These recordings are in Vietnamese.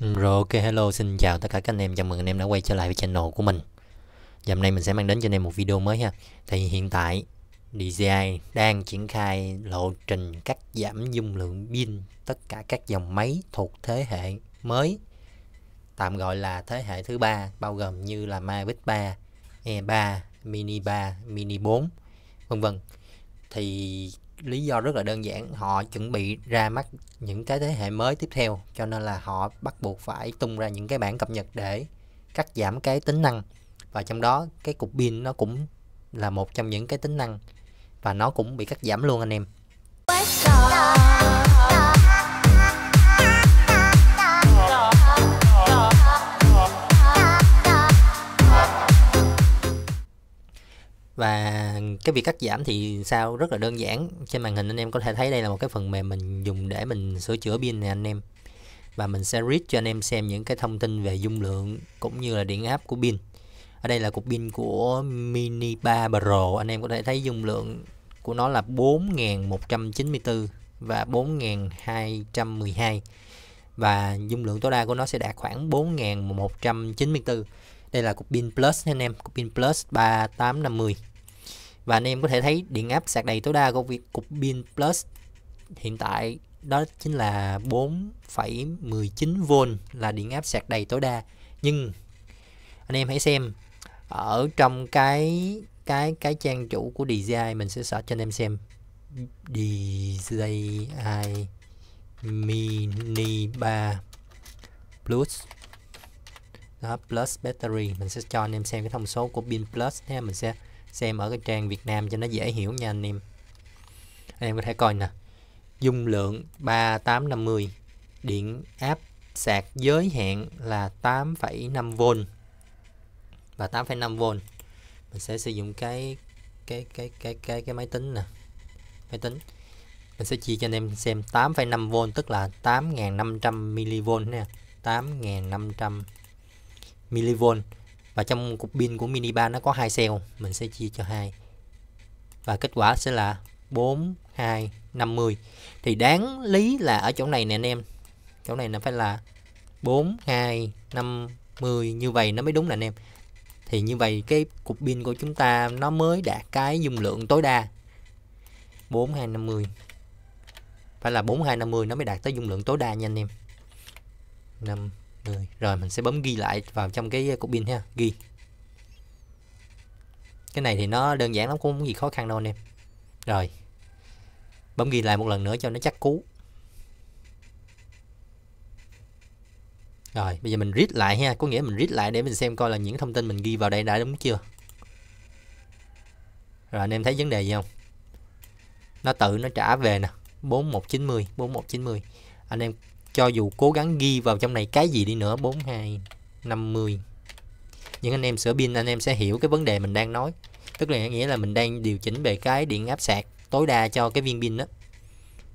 Ừ, rồi ok hello xin chào tất cả các anh em chào mừng anh em đã quay trở lại với channel của mình Dạo này mình sẽ mang đến cho anh em một video mới ha Thì hiện tại DJI đang triển khai lộ trình cắt giảm dung lượng pin tất cả các dòng máy thuộc thế hệ mới Tạm gọi là thế hệ thứ ba bao gồm như là Mavic 3, E3, Mini 3, Mini 4 vân vân Thì lý do rất là đơn giản họ chuẩn bị ra mắt những cái thế hệ mới tiếp theo cho nên là họ bắt buộc phải tung ra những cái bản cập nhật để cắt giảm cái tính năng và trong đó cái cục pin nó cũng là một trong những cái tính năng và nó cũng bị cắt giảm luôn anh em và cái việc cắt giảm thì sao rất là đơn giản trên màn hình anh em có thể thấy đây là một cái phần mềm mình dùng để mình sửa chữa pin này anh em và mình sẽ read cho anh em xem những cái thông tin về dung lượng cũng như là điện áp của pin ở đây là cục pin của Mini 3 Pro anh em có thể thấy dung lượng của nó là 4194 và 4212 và dung lượng tối đa của nó sẽ đạt khoảng 4194 đây là cục pin plus anh em cục pin plus 3850 và anh em có thể thấy điện áp sạc đầy tối đa của việc cục pin plus hiện tại đó chính là 4,19V là điện áp sạc đầy tối đa nhưng anh em hãy xem ở trong cái cái cái trang chủ của DJI mình sẽ search cho anh em xem DJI Mini 3 Plus đó plus battery mình sẽ cho anh em xem cái thông số của pin plus ha mình sẽ xem ở cái trang Việt Nam cho nó dễ hiểu nha anh em anh em có thể coi nè dung lượng 3850 điện áp sạc giới hạn là 8,5V và 8,5V mình sẽ sử dụng cái cái cái cái cái cái máy tính nè máy tính mình sẽ chia cho anh em xem 8,5V tức là 8.500 mV nè 8.500 mV và trong cục pin của mini ban nó có hai cell mình sẽ chia cho hai và kết quả sẽ là 4 2 50 thì đáng lý là ở chỗ này nè anh em chỗ này nó phải là 4 2 50 như vậy nó mới đúng nè anh em thì như vậy cái cục pin của chúng ta nó mới đạt cái dung lượng tối đa 4250 phải là 4250 nó mới đạt tới dung lượng tối đa nha anh em 5 10 rồi mình sẽ bấm ghi lại vào trong cái cục pin ha ghi cái này thì nó đơn giản lắm cũng không gì khó khăn đâu anh em rồi bấm ghi lại một lần nữa cho nó chắc cú rồi bây giờ mình read lại ha có nghĩa mình read lại để mình xem coi là những thông tin mình ghi vào đây đã đúng chưa rồi anh em thấy vấn đề gì không nó tự nó trả về nè 4190 4190 anh em cho dù cố gắng ghi vào trong này cái gì đi nữa 42 50 những anh em sửa pin anh em sẽ hiểu cái vấn đề mình đang nói tức là nghĩa là mình đang điều chỉnh về cái điện áp sạc tối đa cho cái viên pin đó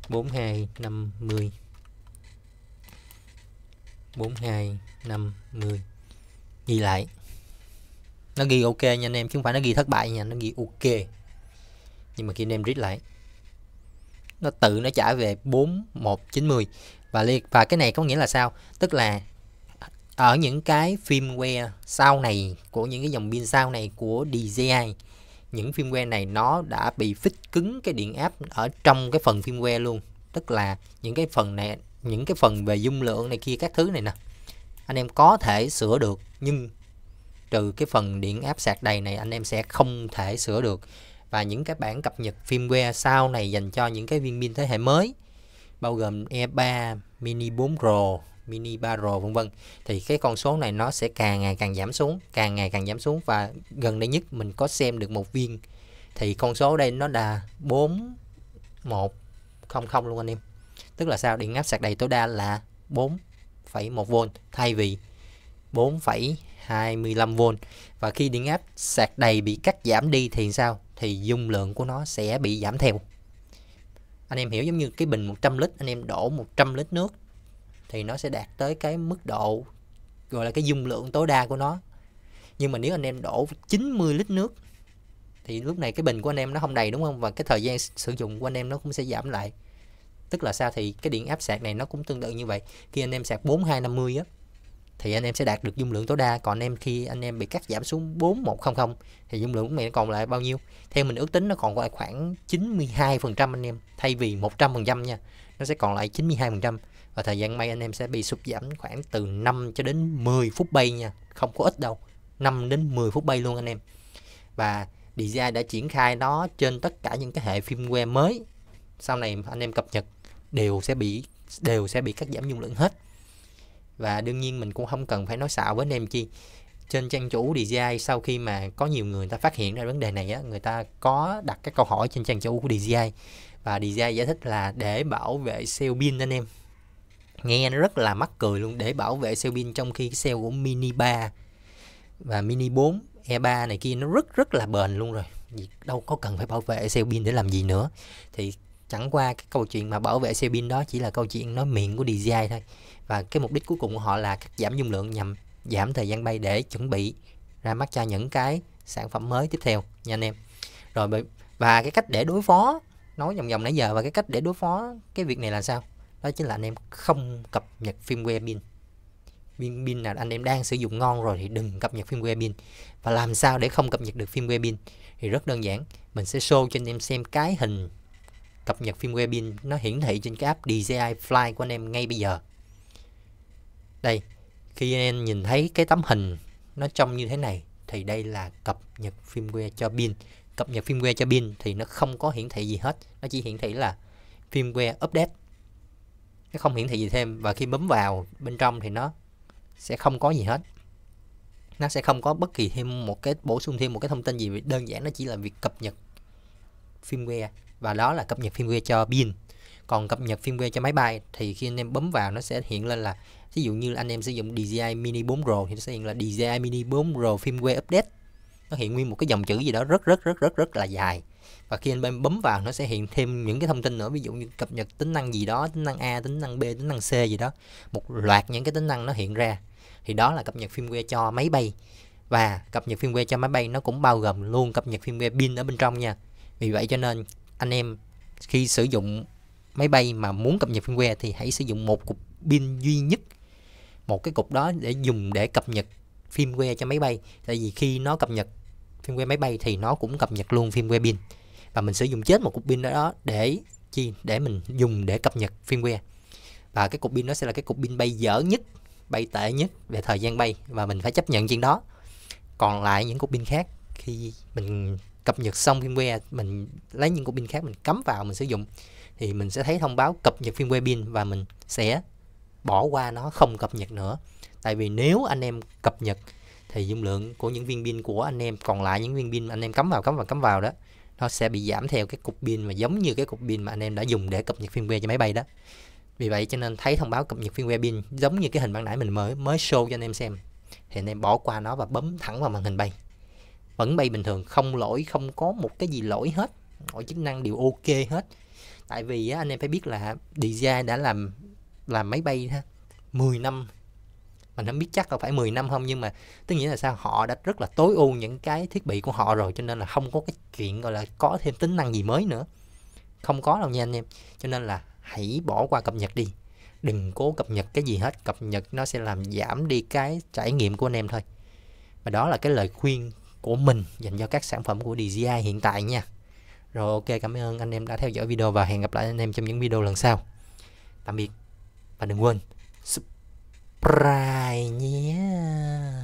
42 50 42 50 ghi lại nó ghi ok nha anh em chứ không phải nó ghi thất bại nha nó ghi ok nhưng mà khi anh em read lại nó tự nó trả về 4190 và liệt và cái này có nghĩa là sao tức là ở những cái phim que sau này của những cái dòng pin sau này của DJI những phim que này nó đã bị fix cứng cái điện áp ở trong cái phần phim que luôn tức là những cái phần này những cái phần về dung lượng này kia các thứ này nè anh em có thể sửa được nhưng trừ cái phần điện áp sạc đầy này anh em sẽ không thể sửa được và những cái bản cập nhật firmware sau này dành cho những cái viên pin thế hệ mới bao gồm E3, Mini 4 Pro, Mini 3 Pro vân vân thì cái con số này nó sẽ càng ngày càng giảm xuống, càng ngày càng giảm xuống và gần đây nhất mình có xem được một viên thì con số đây nó là 4100 luôn anh em. Tức là sao? Điện áp sạc đầy tối đa là 4,1V thay vì 4,25V và khi điện áp sạc đầy bị cắt giảm đi thì sao? Thì dung lượng của nó sẽ bị giảm theo anh em hiểu giống như cái bình 100 lít anh em đổ 100 lít nước thì nó sẽ đạt tới cái mức độ gọi là cái dung lượng tối đa của nó nhưng mà nếu anh em đổ 90 lít nước thì lúc này cái bình của anh em nó không đầy đúng không và cái thời gian sử dụng của anh em nó cũng sẽ giảm lại tức là sao thì cái điện áp sạc này nó cũng tương tự như vậy khi anh em sạc 4250 á thì anh em sẽ đạt được dung lượng tối đa còn anh em khi anh em bị cắt giảm xuống 4100 thì dung lượng của mẹ còn lại bao nhiêu theo mình ước tính nó còn lại khoảng 92 phần trăm anh em thay vì 100 phần trăm nha nó sẽ còn lại 92 phần trăm và thời gian bay anh em sẽ bị sụt giảm khoảng từ 5 cho đến 10 phút bay nha không có ít đâu 5 đến 10 phút bay luôn anh em và DJI đã triển khai nó trên tất cả những cái hệ phim firmware mới sau này anh em cập nhật đều sẽ bị đều sẽ bị cắt giảm dung lượng hết và đương nhiên mình cũng không cần phải nói xạo với anh em chi trên trang chủ DJI sau khi mà có nhiều người ta phát hiện ra vấn đề này á, người ta có đặt các câu hỏi trên trang chủ của DJI và DJI giải thích là để bảo vệ cell pin anh em nghe nó rất là mắc cười luôn để bảo vệ cell pin trong khi cái của mini 3 và mini 4 E3 này kia nó rất rất là bền luôn rồi đâu có cần phải bảo vệ cell pin để làm gì nữa thì chẳng qua cái câu chuyện mà bảo vệ xe pin đó chỉ là câu chuyện nói miệng của DJI thôi và cái mục đích cuối cùng của họ là cắt giảm dung lượng nhằm giảm thời gian bay để chuẩn bị ra mắt cho những cái sản phẩm mới tiếp theo nha anh em rồi và cái cách để đối phó nói vòng vòng nãy giờ và cái cách để đối phó cái việc này là sao đó chính là anh em không cập nhật firmware pin pin pin là anh em đang sử dụng ngon rồi thì đừng cập nhật firmware pin và làm sao để không cập nhật được firmware pin thì rất đơn giản mình sẽ show cho anh em xem cái hình cập nhật phim Webin nó hiển thị trên cái app DJI Fly của anh em ngay bây giờ. Đây, khi anh em nhìn thấy cái tấm hình nó trông như thế này thì đây là cập nhật phim firmware cho pin. Cập nhật phim firmware cho pin thì nó không có hiển thị gì hết, nó chỉ hiển thị là phim firmware update. Nó không hiển thị gì thêm và khi bấm vào bên trong thì nó sẽ không có gì hết. Nó sẽ không có bất kỳ thêm một cái bổ sung thêm một cái thông tin gì, đơn giản nó chỉ là việc cập nhật firmware và đó là cập nhật firmware cho pin còn cập nhật firmware cho máy bay thì khi anh em bấm vào nó sẽ hiện lên là ví dụ như anh em sử dụng DJI Mini 4 Pro thì nó sẽ hiện là DJI Mini 4 Pro firmware update nó hiện nguyên một cái dòng chữ gì đó rất rất rất rất rất là dài và khi anh em bấm vào nó sẽ hiện thêm những cái thông tin nữa ví dụ như cập nhật tính năng gì đó tính năng A tính năng B tính năng C gì đó một loạt những cái tính năng nó hiện ra thì đó là cập nhật firmware cho máy bay và cập nhật firmware cho máy bay nó cũng bao gồm luôn cập nhật firmware pin ở bên trong nha vì vậy cho nên anh em khi sử dụng máy bay mà muốn cập nhật firmware thì hãy sử dụng một cục pin duy nhất một cái cục đó để dùng để cập nhật firmware cho máy bay tại vì khi nó cập nhật firmware máy bay thì nó cũng cập nhật luôn firmware pin và mình sử dụng chết một cục pin đó để chi để mình dùng để cập nhật firmware và cái cục pin nó sẽ là cái cục pin bay dở nhất bay tệ nhất về thời gian bay và mình phải chấp nhận chuyện đó còn lại những cục pin khác khi mình cập nhật xong firmware mình lấy những cục pin khác mình cắm vào mình sử dụng thì mình sẽ thấy thông báo cập nhật firmware pin và mình sẽ bỏ qua nó không cập nhật nữa tại vì nếu anh em cập nhật thì dung lượng của những viên pin của anh em còn lại những viên pin anh em cắm vào cắm vào cắm vào đó nó sẽ bị giảm theo cái cục pin mà giống như cái cục pin mà anh em đã dùng để cập nhật firmware cho máy bay đó vì vậy cho nên thấy thông báo cập nhật firmware pin giống như cái hình ban nãy mình mới mới show cho anh em xem thì anh em bỏ qua nó và bấm thẳng vào màn hình bay vẫn bay bình thường không lỗi không có một cái gì lỗi hết mọi chức năng đều ok hết tại vì á, anh em phải biết là DJI đã làm làm máy bay ha 10 năm mình không biết chắc là phải 10 năm không nhưng mà tức nghĩa là sao họ đã rất là tối ưu những cái thiết bị của họ rồi cho nên là không có cái chuyện gọi là có thêm tính năng gì mới nữa không có đâu nha anh em cho nên là hãy bỏ qua cập nhật đi đừng cố cập nhật cái gì hết cập nhật nó sẽ làm giảm đi cái trải nghiệm của anh em thôi và đó là cái lời khuyên của mình dành cho các sản phẩm của DJI hiện tại nha. Rồi ok, cảm ơn anh em đã theo dõi video và hẹn gặp lại anh em trong những video lần sau. Tạm biệt và đừng quên subscribe nhé.